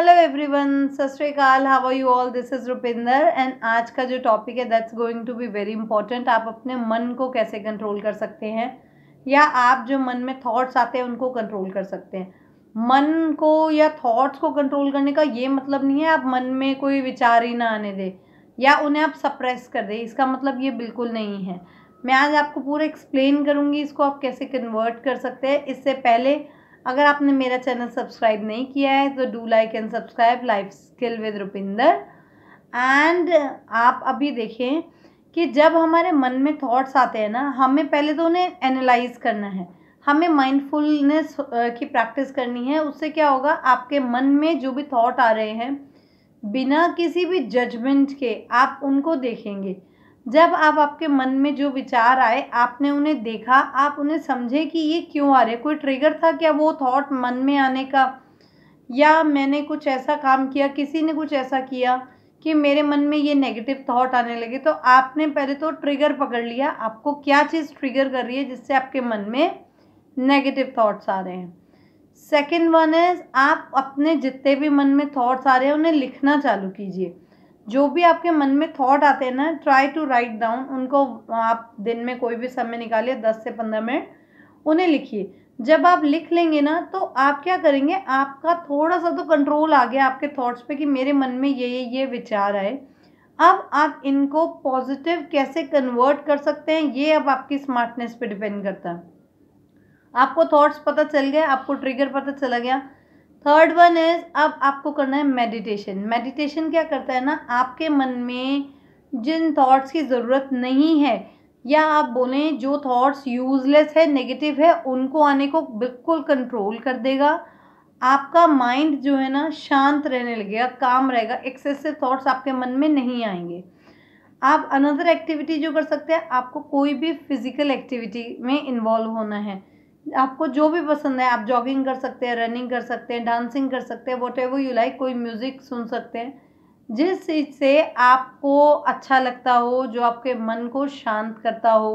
hello everyone Sat Sri Akal how are you all this is Rupinder and आज का जो टॉपिक है that's going to be very important आप अपने मन को कैसे कंट्रोल कर सकते हैं या आप जो मन में थॉट्स आते हैं उनको कंट्रोल कर सकते हैं मन को या थॉट्स को कंट्रोल करने का ये मतलब नहीं है आप मन में कोई विचार ही ना आने दें या उन्हें आप सप्रेस कर दें इसका मतलब ये बिल्कुल नहीं है मैं आज आपको पूरा एक्सप्लेन करूँगी इसको आप कैसे कन्वर्ट कर सकते हैं इससे पहले अगर आपने मेरा चैनल सब्सक्राइब नहीं किया है तो do like and subscribe life skill with Rupinder and आप अभी देखें कि जब हमारे मन में थॉट्स आते हैं ना हमें पहले तो उन्हें एनालाइज करना है हमें माइंडफुलनेस की प्रैक्टिस करनी है उससे क्या होगा आपके मन में जो भी थॉट आ रहे हैं बिना किसी भी जजमेंट के आप उनको देखेंगे जब आप आपके मन में जो विचार आए आपने उन्हें देखा आप उन्हें समझे कि ये क्यों आ रहे कोई ट्रिगर था क्या वो थॉट मन में आने का या मैंने कुछ ऐसा काम किया किसी ने कुछ ऐसा किया कि मेरे मन में ये नेगेटिव थॉट आने लगे तो आपने पहले तो ट्रिगर पकड़ लिया आपको क्या चीज़ ट्रिगर कर रही है जिससे आपके मन में नेगेटिव थॉट्स आ रहे हैं सेकेंड वन है आप अपने जितने भी मन में थॉट्स आ रहे हैं उन्हें लिखना चालू कीजिए जो भी आपके मन में थॉट आते हैं ना ट्राई टू राइट डाउन उनको आप दिन में कोई भी समय निकालिए दस से पंद्रह मिनट उन्हें लिखिए जब आप लिख लेंगे ना तो आप क्या करेंगे आपका थोड़ा सा तो कंट्रोल आ गया आपके थॉट्स पे कि मेरे मन में ये ये ये विचार आए अब आप इनको पॉजिटिव कैसे कन्वर्ट कर सकते हैं ये अब आपकी स्मार्टनेस पे डिपेंड करता है आपको थॉट्स पता चल गए आपको ट्रिगर पता चला गया थर्ड वन इज अब आपको करना है मेडिटेशन मेडिटेशन क्या करता है ना आपके मन में जिन थॉट्स की ज़रूरत नहीं है या आप बोलें जो थॉट्स यूजलेस है नेगेटिव है उनको आने को बिल्कुल कंट्रोल कर देगा आपका माइंड जो है ना शांत रहने लगेगा काम रहेगा एक्सेसिव थॉट्स आपके मन में नहीं आएंगे आप अनदर एक्टिविटी जो कर सकते हैं आपको कोई भी फिज़िकल एक्टिविटी में इन्वॉल्व होना है आपको जो भी पसंद है आप जॉगिंग कर सकते हैं रनिंग कर सकते हैं डांसिंग कर सकते हैं वॉट एवर यू लाइक कोई म्यूज़िक सुन सकते हैं जिस चीज़ से आपको अच्छा लगता हो जो आपके मन को शांत करता हो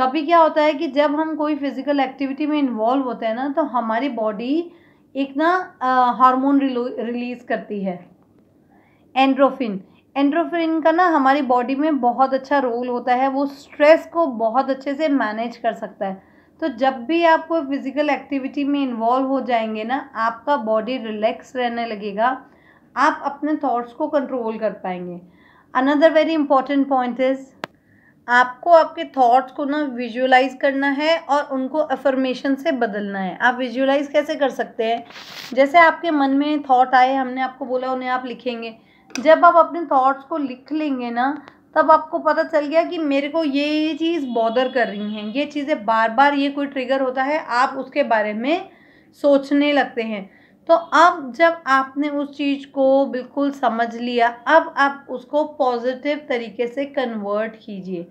कभी क्या होता है कि जब हम कोई फिज़िकल एक्टिविटी में इन्वॉल्व होते हैं ना तो हमारी बॉडी एक ना हार्मोन रिलीज़ करती है एंड्रोफिन एंड्रोफिन का ना हमारी बॉडी में बहुत अच्छा रोल होता है वो स्ट्रेस को बहुत अच्छे से मैनेज कर सकता है तो जब भी आप कोई फिज़िकल एक्टिविटी में इन्वॉल्व हो जाएंगे ना आपका बॉडी रिलैक्स रहने लगेगा आप अपने थॉट्स को कंट्रोल कर पाएंगे another very important point is आपको आपके थॉट्स को ना विजुअलाइज करना है और उनको अफर्मेशन से बदलना है आप विजुअलाइज कैसे कर सकते हैं जैसे आपके मन में थॉट आए हमने आपको बोला उन्हें आप लिखेंगे जब आप अपने थॉट्स को लिख लेंगे ना तब आपको पता चल गया कि मेरे को ये ये चीज़ बॉदर कर रही हैं ये चीज़ें बार बार ये कोई ट्रिगर होता है आप उसके बारे में सोचने लगते हैं तो अब जब आपने उस चीज़ को बिल्कुल समझ लिया अब आप उसको पॉजिटिव तरीके से कन्वर्ट कीजिए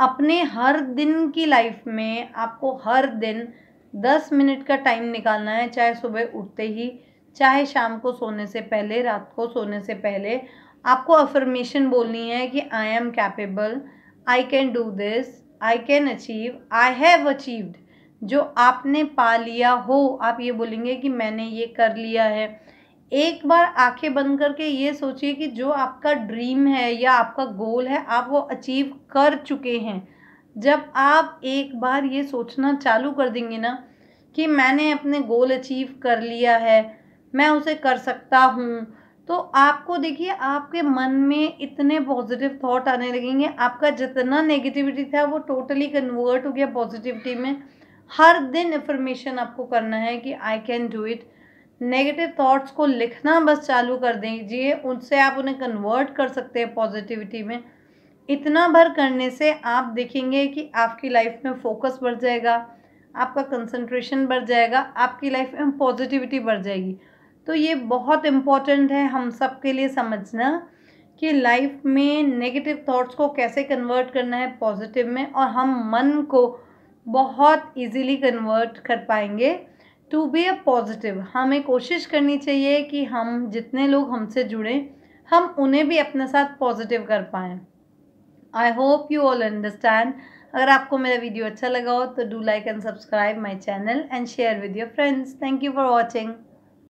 अपने हर दिन की लाइफ में आपको हर दिन दस मिनट का टाइम निकालना है चाहे सुबह उठते ही चाहे शाम को सोने से पहले रात को सोने से पहले आपको अफर्मेशन बोलनी है कि I am capable I can do this I can achieve I have achieved जो आपने पा लिया हो आप ये बोलेंगे कि मैंने ये कर लिया है एक बार आंखें बंद करके ये सोचिए कि जो आपका ड्रीम है या आपका गोल है आप वो अचीव कर चुके हैं जब आप एक बार ये सोचना चालू कर देंगे ना कि मैंने अपने गोल अचीव कर लिया है मैं उसे कर सकता हूँ तो आपको देखिए आपके मन में इतने पॉजिटिव थॉट आने लगेंगे आपका जितना नेगेटिविटी था वो टोटली कन्वर्ट हो गया पॉजिटिविटी में हर दिन इन्फॉर्मेशन आपको करना है कि I can do it negative thoughts को लिखना बस चालू कर दीजिए उनसे आप उन्हें कन्वर्ट कर सकते हैं पॉजिटिविटी में इतना भर करने से आप देखेंगे कि आपकी लाइफ में फोकस बढ़ जाएगा आपका कंसंट्रेशन बढ़ जाएगा आपकी लाइफ में पॉजिटिविटी बढ़ जाएगी तो ये बहुत इम्पॉर्टेंट है हम सब के लिए समझना कि लाइफ में नेगेटिव थॉट्स को कैसे कन्वर्ट करना है पॉजिटिव में और हम मन को बहुत इजीली कन्वर्ट कर पाएंगे टू बी अ पॉजिटिव हमें कोशिश करनी चाहिए कि हम जितने लोग हमसे जुड़े हम उन्हें भी अपने साथ पॉजिटिव कर पाएँ I hope you all understand अगर आपको मेरा वीडियो अच्छा लगा हो तो do like and subscribe my channel and share with your friends thank you for watching